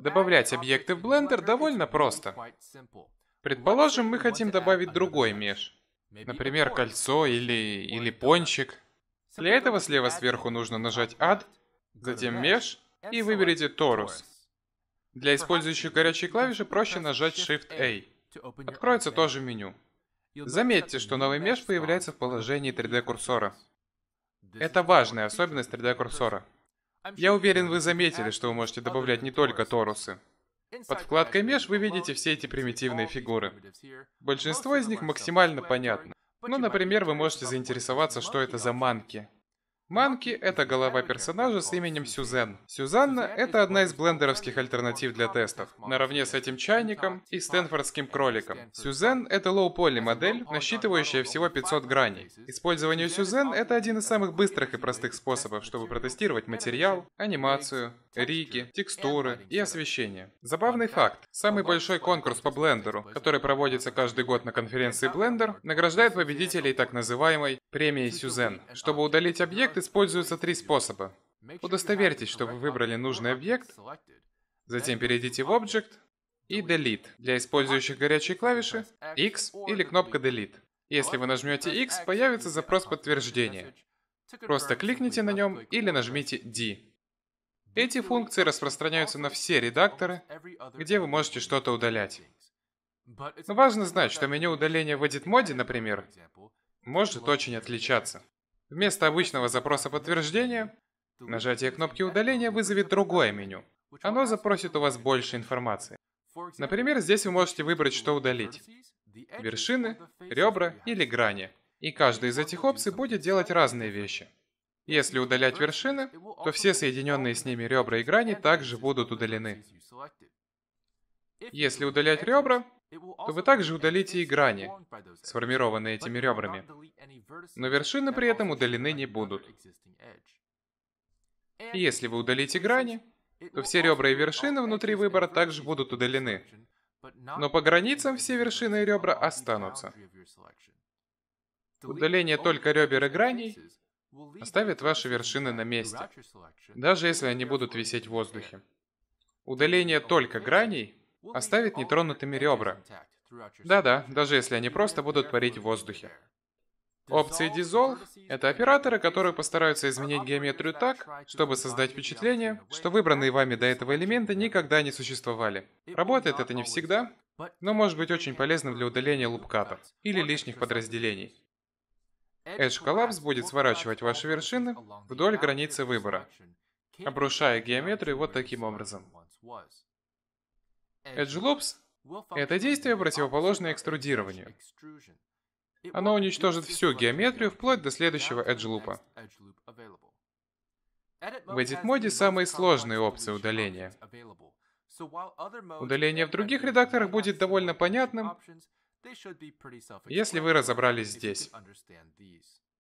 Добавлять объекты в Blender довольно просто. Предположим, мы хотим добавить другой меж. Например, кольцо или, или пончик. Для этого слева сверху нужно нажать Add, затем Mesh и выберите Torus. Для использующих горячие клавиши проще нажать Shift-A. Откроется тоже меню. Заметьте, что новый меж появляется в положении 3D-курсора. Это важная особенность 3D-курсора. Я уверен, вы заметили, что вы можете добавлять не только торусы. Под вкладкой Mesh вы видите все эти примитивные фигуры. Большинство из них максимально понятно. Ну, например, вы можете заинтересоваться, что это за манки. Манки — это голова персонажа с именем Сюзен. Сюзанна — это одна из блендеровских альтернатив для тестов, наравне с этим чайником и стэнфордским кроликом. Сюзен — это лоу-поли модель, насчитывающая всего 500 граней. Использование Сюзен — это один из самых быстрых и простых способов, чтобы протестировать материал, анимацию, риги, текстуры и освещение. Забавный факт. Самый большой конкурс по блендеру, который проводится каждый год на конференции Blender, награждает победителей так называемой премии Сюзен. Чтобы удалить объект, используются три способа. Удостоверьтесь, что вы выбрали нужный объект, затем перейдите в Object и Delete. Для использующих горячие клавиши X или кнопка Delete. Если вы нажмете X, появится запрос подтверждения. Просто кликните на нем или нажмите D. Эти функции распространяются на все редакторы, где вы можете что-то удалять. Но важно знать, что меню удаления в Edit Mode, например, может очень отличаться. Вместо обычного запроса подтверждения, нажатие кнопки удаления вызовет другое меню. Оно запросит у вас больше информации. Например, здесь вы можете выбрать, что удалить. Вершины, ребра или грани. И каждая из этих опций будет делать разные вещи. Если удалять вершины, то все соединенные с ними ребра и грани также будут удалены. Если удалять ребра, то вы также удалите и грани, сформированные этими ребрами, но вершины при этом удалены не будут. И если вы удалите грани, то все ребра и вершины внутри выбора также будут удалены, но по границам все вершины и ребра останутся. Удаление только ребер и граней оставит ваши вершины на месте, даже если они будут висеть в воздухе. Удаление только граней оставит нетронутыми ребра. Да-да, даже если они просто будут парить в воздухе. Опции Dissolve — это операторы, которые постараются изменить геометрию так, чтобы создать впечатление, что выбранные вами до этого элементы никогда не существовали. Работает это не всегда, но может быть очень полезным для удаления лупката или лишних подразделений. Edge Collapse будет сворачивать ваши вершины вдоль границы выбора, обрушая геометрию вот таким образом. Edge Loops — это действие, противоположное экструдированию. Оно уничтожит всю геометрию вплоть до следующего Edge Loop. В Edit-моде самые сложные опции удаления. Удаление в других редакторах будет довольно понятным, если вы разобрались здесь.